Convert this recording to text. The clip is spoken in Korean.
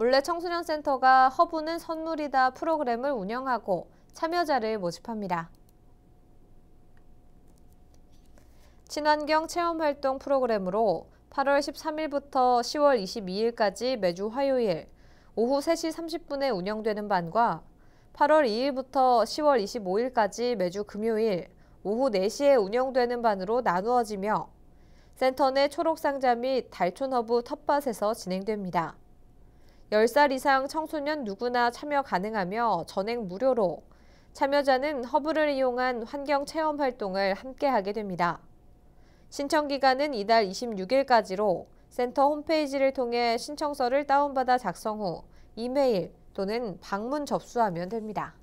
몰래 청소년센터가 허브는 선물이다 프로그램을 운영하고 참여자를 모집합니다. 친환경 체험활동 프로그램으로 8월 13일부터 10월 22일까지 매주 화요일 오후 3시 30분에 운영되는 반과 8월 2일부터 10월 25일까지 매주 금요일 오후 4시에 운영되는 반으로 나누어지며 센터 내 초록상자 및 달촌허브 텃밭에서 진행됩니다. 10살 이상 청소년 누구나 참여 가능하며 전액 무료로 참여자는 허브를 이용한 환경 체험 활동을 함께하게 됩니다. 신청 기간은 이달 26일까지로 센터 홈페이지를 통해 신청서를 다운받아 작성 후 이메일 또는 방문 접수하면 됩니다.